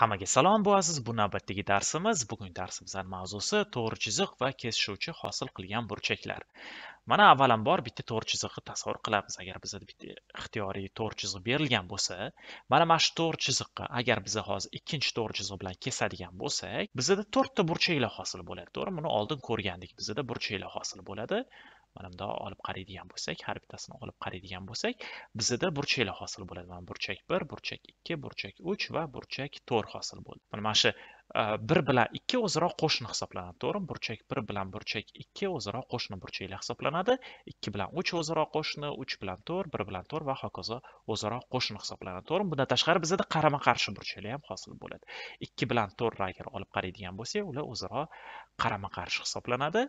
Hammaga salom bo'lasiz. Bu navbatdagi darsimiz. bugun darsimizning mavzusi to'g'ri chiziq va kesishuvchi hosil qilgan burchaklar. Mana avvalambor bitta to'g'ri chiziqni tasavvur qilamiz. Agar bizda bitta ixtiyoriy to'g'ri chiziq berilgan bo'lsa, mana mana shu to'g'ri chiziqqa agar biz hozir ikkinchi to'g'ri chiziq bilan kesadigan bo'lsak, bizda 4 ta burchaklar hosil bo'ladi, to'g'rimi? Buni oldin ko'rgandik. Bizda burchaklar hosil bo'ladi. mana bu olib qaraydigan bo'lsak har bittasini olib qaraydigan bo'lsak bizada burchaklar hosil bo'ladi mana burchak bir burchak ikki burchak uch va burchak to'rt hosil bo'ldi mana mana shu bir bilan ikki o'zaro qo'shni hisoblanadi to'g'rimi burchak bir bilan burchak ikki o'zaro qo'shni burchaklar hisoblanadi ikki bilan uch o'zaro qo'shni uch bilan to'rt bir bilan to'rt va hokazo o'zaro qo'shni hisoblanadi to'g'rimi bundan tashqari bizada qarama qarshi burchaklar ham hosil bo'ladi ikki bilan to'rtni agar olib qaraydigan bo'lsak ular o'zaro qarama qarshi hisoblanadi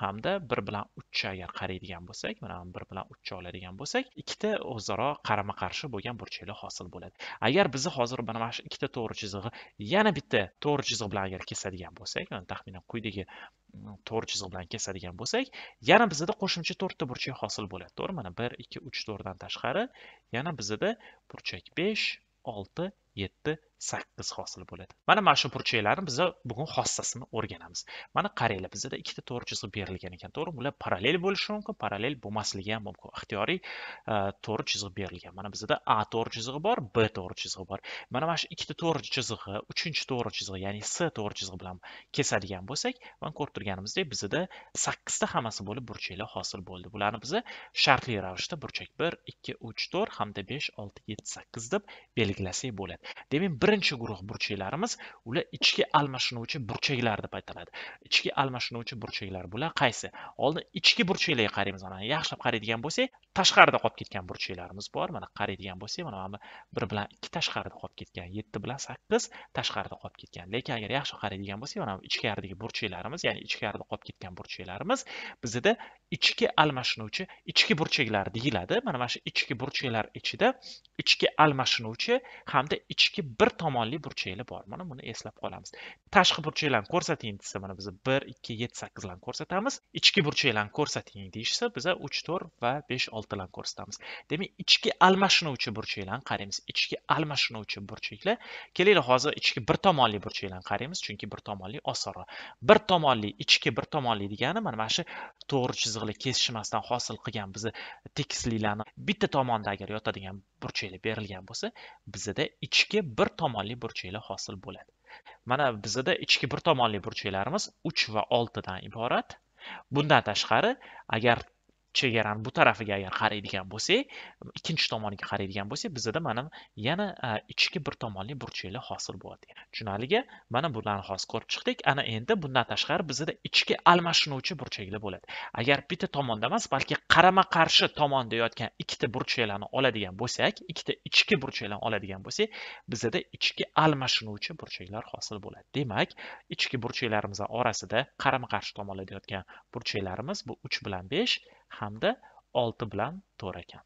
hamda bir bilan uchni agar qaraydigan bo'lsak mana bir bilan uchni oladigan bo'lsak ikkita o'zaro qarama qarshi bo'lgan burchaklar hosil bo'ladi agar bizni hozir mana shu ikkita to'g'ri chizig'i yana bitta to'g'ri chiziq bilan agar kesadigan bo'lsak ya'ni taxminan quyidagi mm, to'g'ri chiziq bilan kesadigan bo'lsak yana bizada qo'shimcha to'rtta burchak hosil bo'ladi to'g'rimi mana bir ikki uch to'rtdan tashqari yana bizada burchak besh olti yetti sakkiz hosil bo'ladi mana mana shu burchaklarni biza bugun xossasini o'rganamiz mana qaranglar bizada ikkita to'g'ri chizig'i berilgan ekan to'g'rimi bular parallel bo'lishi mumkin parallel bo'lmasligi ham mumkin ixtiyoriy e, to'g'ri chizig'i berilgan mana bizada a to'g'ri chizig'i bor b to'g'ri chizig'i bor mana mana shu ikkita to'g'ri chizig'i uchinchi to'g'ri chizig'i ya'ni s to'g'ri chizig'i bilan kesadigan bo'lsak mana ko'rib turganimizdek bizada sakkizta hammasi bo'lib burchaklar hosil bo'ldi bularni biza shartli ravishda burchak bir ikki uch to'rt hamda besh olti yetti sakkiz deb belgilasak bo'ladi demak birinchi guruh burchaklarimiz ular ichki almashinuvchi burchaklar deb aytiladi ichki almashinuvchi burchaklar bular qaysi oldin ichki burchaklarga qaraymiz mana yaxshilab qaraydigan bo'lsak tashqarida qolib ketgan burchaklarimiz bor mana qaraydigan bo'lsak mana mana bir bilan ikki tashqarida qolib ketgan yetti bilan sakkiz tashqarida qolib ketgan lekin agar yaxshi qaraydigan bo'lsak mana ichkaridagi burchaklarimiz ya'ni ichkarida qolib ketgan burchaklarimiz bizada ichki almashinuvchi ichki burchaklar deyiladi mana mana shu ichki burchaklar ichida ichki almashinuvchi hamda ichki bir tomonli burchaklar bor mana buni eslab qolamiz tashqi burchaklarni ko'rsating desa mana biz bir ikki yetti sakkizlarni ko'rsatamiz ichki burchaklarni ko'rsating deyishsa biza uch to'rt va besh oltilarni ko'rsatamiz demak ichki almashinuvchi burchaklarni qaraymiz ichki almashinuvchi burchaklar kelinglar hozir ichki bir tomonli burchaklarni qaraymiz chunki bir tomonli osonroq bir tomonli ichki bir tomonli degani mana mana shu to'g'ri chiziqlar kesishmasdan hosil qilgan bizni tekisliklarni bitta tomonda agar yotadigan burchaklar berilgan bo'lsa bizada ichki bir tomonli burchaklar hosil bo'ladi mana bizada ichki bir tomonli burchaklarimiz uch va oltidan iborat bundan tashqari agar chegarani bu tarafiga agar qaraydigan bo'lsak ikkinchi tomoniga qaraydigan bo'lsak bizada mana yana e, ichki bir tomonli burchaklar hosil bo'ladi tushunarlia mana bularni hozir ko'rib chiqdik ana endi bundan tashqari bizada ichki almashinuvchi burchaklar bo'ladi agar bitta tomonda emas balki qarama qarshi tomonda yotgan ikkita burchaklarni oladigan bo'lsak ikkita ichki burchaklarni oladigan bo'lsak bizada ichki almashinuvchi burchaklar hosil bo'ladi demak ichki burchaklarimiz orasida qarama qarshi tomonlarda yotgan burchaklarimiz bu 3 bilan 5 hamda olti bilan to'rt ekan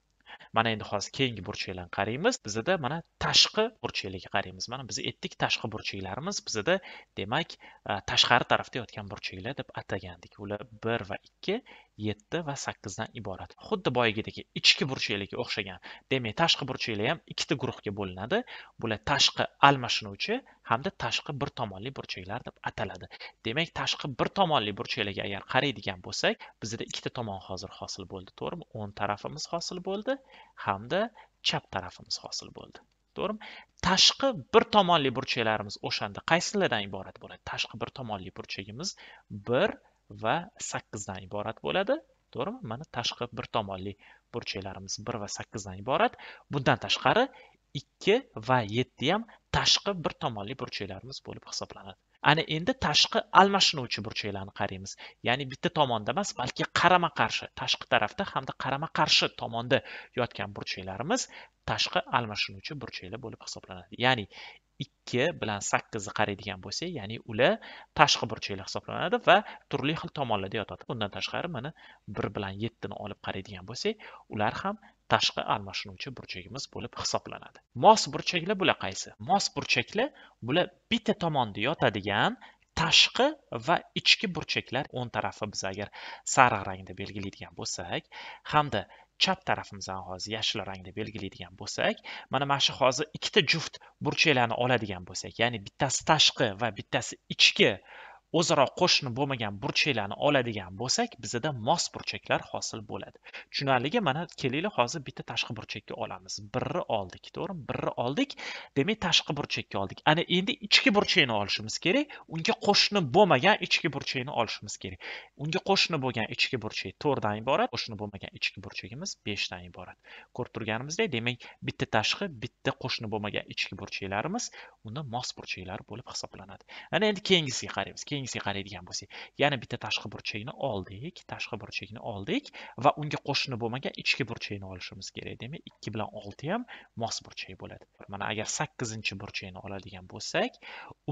mana endi hozir keyingi burchaklarni qaraymiz bizada mana tashqi burchaklarga qaraymiz mana biz aytdik tashqi burchaklarimiz bizada demak e, tashqari tarafda yotgan burchaklar deb atagandik ular bir va ikki yetti va sakkizdan iborat xuddi boyagidagi ichki burchaklarga o'xshagan demak tashqi burchaklar ham ikkita guruhga bo'linadi bular tashqi almashinuvchi hamda tashqi bir tomonli burchaklar deb ataladi demak tashqi bir tomonli burchaklarga agar qaraydigan bo'lsak bizda ikkita tomon hozir hosil bo'ldi to'g'rimi o'ng tarafimiz hosil bo'ldi hamda chap tarafimiz hosil bo'ldi to'g'rimi tashqi bir tomonli burchaklarimiz o'shanda qaysilardan iborat bo'ladi tashqi bir tomonli burchagimiz bir va sakkizdan iborat bo'ladi to'g'rimi mana tashqi bir tomonli burchaklarimiz bir va sakkizdan iborat bundan tashqari ikki va yetti ham tashqi bir tomonli burchaklarimiz bo'lib hisoblanadi ana endi tashqi almashinuvchi burchaklarni qaraymiz ya'ni bitta tomonda emas balki qarama qarshi tashqi tarafda hamda qarama qarshi tomonda yotgan burchaklarimiz tashqi almashinuvchi burchaklar bo'lib hisoblanadi ya'ni 2 bilan 8 ni qaraydigan bo'lsak ya'ni ular tashqi burchaklar hisoblanadi va turli xil tomonlarda yotadi undan tashqari mana 1 bilan 7 ni olib qaraydigan bo'lsak ular ham tashqi almashinuvchi burchagimiz bo'lib hisoblanadi mos burchaklar bular qaysi mos burchaklar bular bitta tomonda yotadigan tashqi va ichki burchaklar o'ng tarafi biz agar sariq rangda belgilaydigan bo'lsak hamda chap tarafimizni hozir yashil rangda belgilaydigan bo'lsak mana mana shu hozir ikkita juft burchaklarni oladigan bo'lsak ya'ni bittasi tashqi va bittasi ichki o'zaro qo'shni bo'lmagan burchaklarni oladigan bo'lsak bizada mos burchaklar hosil bo'ladi tushunarliga mana kelinglar hozir bitta tashqi burchakka olamiz birni oldik to'g'rimi birni oldik demak tashqi burchakka oldik ana endi ichki burchakni olishimiz kerak unga qo'shni bo'lmagan ichki burchakni olishimiz kerak unga qo'shni bo'lgan ichki burchak to'rtdan iborat qo'shni bo'lmagan ichki burchagimiz beshdan iborat ko'rib turganimizdek demak bitta tashqi bitta qo'shni bo'lmagan ichki burchaklarimiz unda mos burchaklar bo'lib hisoblanadi ana endi keyingisiga qaraymiz keyingisiga qaraydigan bo'lsak yana bitta tashqi burchakni oldik tashqi burchakni oldik va unga qo'shni bo'lmagan ichki burchakni olishimiz kerak demak ikki bilan olti ham mos burchak bo'ladi mana agar sakkizinchi burchakni oladigan bo'lsak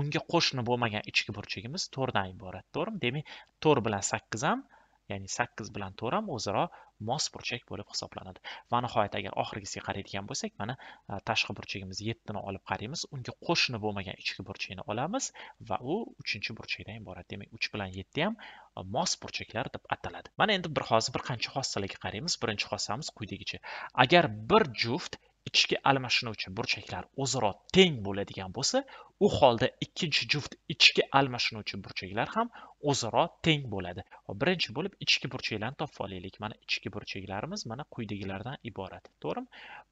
unga qo'shni bo'lmagan ichki burchagimiz to'rtdan iborat to'g'rimi demak to'rt bilan sakkiz ham ya'ni 8 bilan 4 ham o'zaro mos burchak bo'lib hisoblanadi va nihoyat agar oxirgisiga qaraydigan bo'lsak mana e, tashqi burchagimiz 7 ni olib qaraymiz unga qo'shni bo'lmagan ichki burchakni olamiz va u 3 burchakdan iborat demak 3 bilan 7 ham e, mos burchaklar deb ataladi mana endi bir hozir bir qancha xossalarga qaraymiz birinchi xossamiz quyidagicha agar bir juft ichki almashinuvchi burchaklar o'zaro teng bo'ladigan bo'lsa u holda ikkinchi juft ichki almashinuvchi burchaklar ham o'zaro teng bo'ladi birinchi bo'lib ichki burchaklarni topib olaylik mana ichki burchaklarimiz mana quyidagilardan iborat to'g'rimi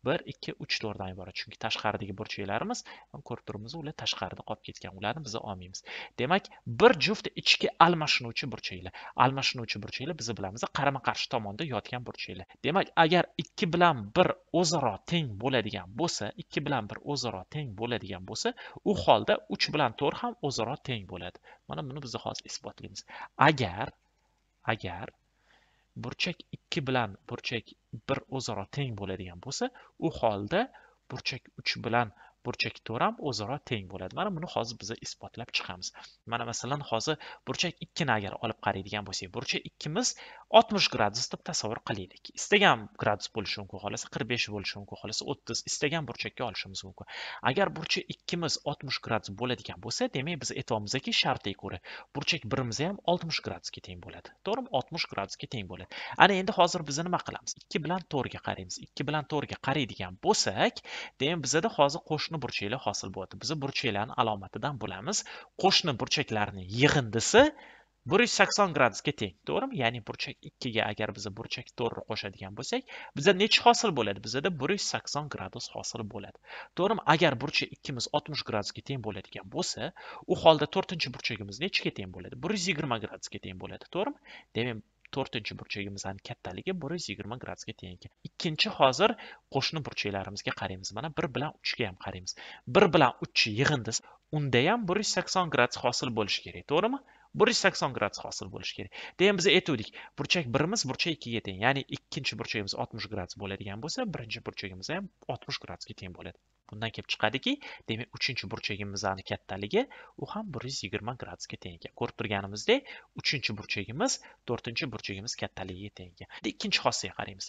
bir ikki uch to'rtdan iborat chunki tashqaridagi burchaklarimiz ko'rib turibmiz ular tashqarida qolib ketgan ularni biz olmaymiz demak bir juft ichki almashinuvchi burchaklar almashinuvchi burchaklar biz bilamiz qarama qarshi tomonda yotgan burchaklar demak agar ikki bilan bir o'zaro teng bo'ladigan bo'lsa ikki bilan bir o'zaro teng bo'ladigan bo'lsa u holda uch bilan to'rt ham o'zaro teng bo'ladi mana buni biz hozir isbot qilamiz agar agar burchak 2 bilan burchak 1 o'zaro teng bo'ladigan bo'lsa u holda burchak 3 bilan burchak to'ram o'zaro teng bo'ladi mana buni hozir biz isbotlab chiqamiz mana masalan hozir burchak ikkini agar olib qaraydigan bo'lsak burchak ikkimiz 60 gradus deb tasavvur qilaylik istagan gradus bo'lishi mumkin xohlasa 45 bo'lishi mumkin xohlasa 30 istagan burchakka olishimiz mumkin agar burchak ikkimiz 60 gradus bo'ladigan bo'lsa demak biz aytyapmizki shartga ko'ra burchak birimiz ham 60 gradusga teng bo'ladi to'g'rimi 60 gradusga teng bo'ladi ana endi hozir biz nima qilamiz 2 bilan 4 ga qaraymiz 2 bilan 4 ga qaraydigan bo'lsak demak bizada hozir qo'shni qo'shni burchaklar hosil bo'ladi biz burchaklarni alomatidan bilamiz qo'shni burchaklarni yig'indisi bir yuz sakson gradusga teng to'g'rimi ya'ni burchak ikkiga agar biz burchak to'rni qo'shadigan bo'lsak bizda nechi hosil bo'ladi bizada bir yuz sakson gradus hosil bo'ladi to'g'rimi agar burchak ikkimiz oltmish gradusga teng bo'ladigan bo'lsa u holda to'rtinchi burchagimiz nechaga teng bo'ladi bir yuz yigirma gradusga teng bo'ladi to'g'rimi demak to'rtinchi burchagimizning kattaligi bir yuz yigirma gradusga teng ekan ikkinchi hozir qo'shni burchaklarimizga qaraymiz mana bir bilan uchga ham qaraymiz bir bilan uch yig'indisi unda ham bir yuz sakson gradus hosil bo'lishi kerak to'g'rimi bir yuz sakson gradus hosil bo'lishi kerak deyin biz aytuvdik burchak birimiz burchak ikkiga teng ya'ni ikkinchi burchagimiz oltmish gradus bo'ladigan bo'lsa birinchi burchagimiz ham oltmish gradusga teng bo'ladi Bundan kelib chiqadiki, demak, 3-burchagimizning kattaligi u ham 120 gradusga teng ekan. Ko'rib turganimizdek, 3-burchagimiz 4-burchagimiz kattaligiga teng ekan. Endi ikkinchi xossaga qaraymiz.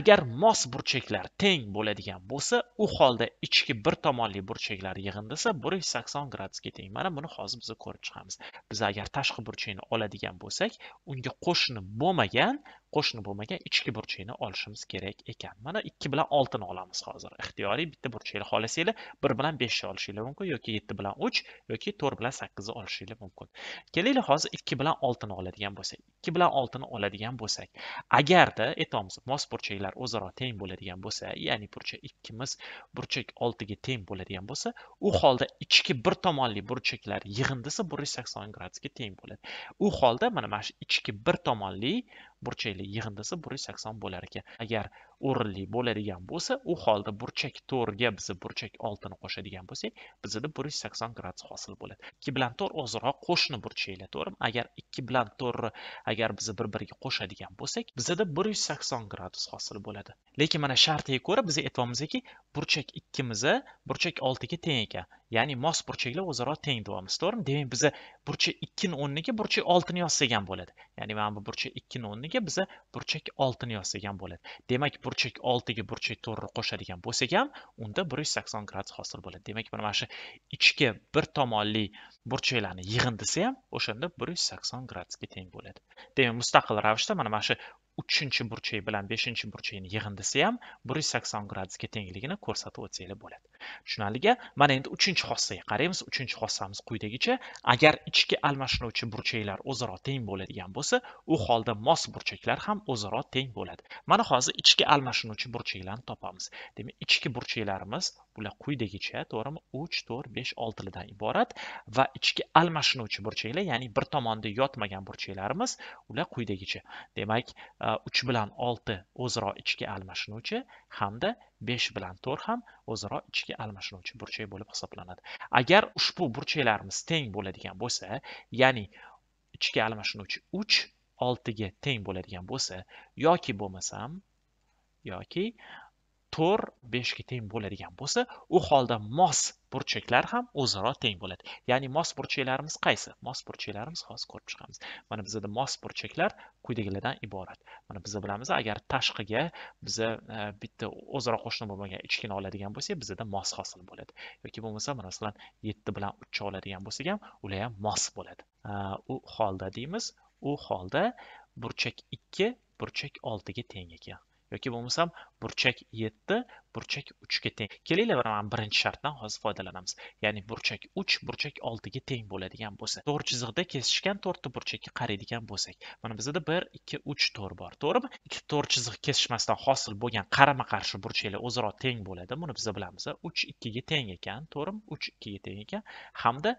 Agar mos burchaklar teng bo'ladigan bo'lsa, u holda ichki bir tomonli burchaklar yig'indisi 180 gradusga teng. Mana buni hozir biz ko'rib chiqamiz. Biz agar tashqi burchakni oladigan bo'lsak, unga qo'shni bo'lmagan qo'shni bo'lmagan ichki burchakni olishimiz kerak ekan mana ikki bilan oltini olamiz hozir ixtiyoriy bitta burchakni xohlasanglar bir bilan beshni olishinglar mumkin yoki yetti bilan uch yoki to'rt bilan sakkizni olishinglar mumkin kelinglar hozir ikki bilan oltini oladigan bo'lsak ikki bilan oltini oladigan bo'lsak agarda aytyapmiz mos burchaklar o'zaro teng bo'ladigan bo'lsa ya'ni burchak ikkimiz burchak oltiga teng bo'ladigan bo'lsa u holda ichki bir tomonli burchaklar yig'indisi bir yuz sakson gradusga teng bo'ladi u holda mana mana shu ichki bir tomonli burchakli yig'indisi bir yuz sakson bo'lar ekan agar o'rinli bo'ladigan bo'lsa u holda burchak to'rtga biz burchak oltini qo'shadigan bo'lsak bizada bir yuz sakson gradus hosil bo'ladi ikki bilan to'rt ozroq qo'shni burchaklar to'g'rimi agar ikki bilan to'rtni agar biz bir biriga qo'shadigan bo'lsak bizada bir yuz sakson gradus hosil bo'ladi lekin mana shartiga ko'ra biz aytyapmizki burchak ikkimizni burchak oltiga teng ekan ya'ni mos burchaklar o'zaro teng deyapmiz to'g'rimi demak biza burchak ikkini o'rniga burchak oltini yozsak ham bo'ladi ya'ni mana bu burchak ikkini o'rniga biza burchak oltini yozsak ham bo'ladi demak burchak oltiga burchak to'rtni qo'shadigan bo'lsak ham unda bir yuz sakson gradus hosil bo'ladi demak mana shu ichki bir tomonli burchaklarni yig'indisi ham o'shanda bir yuz sakson gradusga teng bo'ladi demak mustaqil ravishda mana mana shu uchinchi burchak bilan beshinchi burchakni yig'indisi ham bir yuz sakson gradusga tengligini ko'rsatib o'tsanglar bo'ladi tushunarliga mana endi uchinchi xossaga qaraymiz uchinchi xossamiz quyidagicha agar ichki almashinuvchi burchaklar o'zaro teng bo'ladigan bo'lsa u holda mos burchaklar ham o'zaro teng bo'ladi mana hozir ichki almashinuvchi burchaklarni topamiz demak ichki burchaklarimiz bular quyidagicha to'g'rimi uch to'rt besh oltilardan iborat va ichki almashinuvchi burchaklar ya'ni bir tomonda yotmagan burchaklarimiz ular quyidagicha demak 3 bilan 6 o'zaro ichki almashinuvchi hamda 5 bilan 4 ham o'zaro ichki almashinuvchi burchak bo'lib hisoblanadi agar ushbu burchaklarimiz teng bo'ladigan bo'lsa ya'ni ichki almashinuvchi 3 6 ga teng bo'ladigan bo'lsa yoki bo'lmasam yoki 4 5 ga teng bo'ladigan bo'lsa, u holda mos burchaklar ham o'zaro teng bo'ladi. Ya'ni mos burchaklarimiz qaysi? Mos burchaklarimiz hozir ko'rib chiqamiz. Mana bizda mos burchaklar quyidagilardan iborat. Mana biz bilamiz, agar tashqiga biza e, bitta o'zaro qo'shni bo'lmagan ichkini oladigan bo'lsak, bizda mos hosil bo'ladi. Yoki bo'lmasa, mana masalan 7 bilan 3 oladigan bo'lsak ham, ular ham mos bo'ladi. E, u holda deymiz, u holda burchak 2 burchak 6 ga teng ekan. yoki bo'lmasam burchak 7 burchak 3 ga teng kelinglar mana birinchi shartdan hozir foydalanamiz ya'ni burchak 3 burchak 6 ga teng bo'ladigan bo'lsa to'g'ri chiziqda kesishgan to'rtta burchakka qaraydigan bo'lsak mana bizda 1 2 3 to'r bor to'g'rimi ikkita to'g'ri chiziq kesishmasdan hosil bo'lgan qarama qarshi burchaklar o'zaro teng bo'ladi buni biz bilamiz 3 2 ga teng ekan to'g'rimi 3 2 ga teng ekan hamda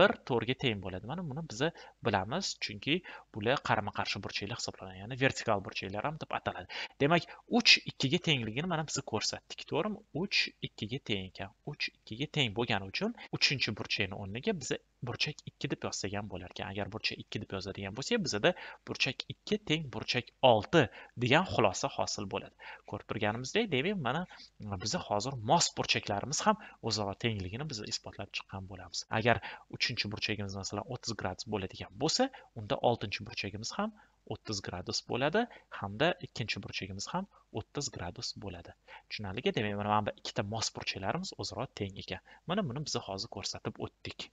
1 ga teng bo'ladi mana buni biz bilamiz chunki bular qarama qarshi burchaklar hisoblanadi ya'ni vertikal burchaklar ham deb ataladi demak 3 2ga tengligini mana biz ko'rsatdik to'g'rimi 3 2ga teng ekan 3 2ga teng bo'lgani uchun 3 burchakni o'rniga biz burchak 2 deb yozsak ham bo'larkan agar burchak 2 deb yozadigan bo'lsak bizda burchak 2 teng burchak 6 degan xulosa hosil bo'ladi ko'rib turganimizdek demak mana biz hozir mos burchaklarimiz ham o'zaro tengligini biz isbotlab chiqqan bo'lamiz agar 3 burchagimiz masalan 30 gradus bo'ladigan bo'lsa unda 6 burchagimiz ham 30 gradus bo'ladi hamda ikkinchi burchagimiz ham 30 gradus bo'ladi tushunarliki demak mana bu ikkita mos burchaklarimiz o'zaro teng ekan mana buni biz hozir ko'rsatib o'tdik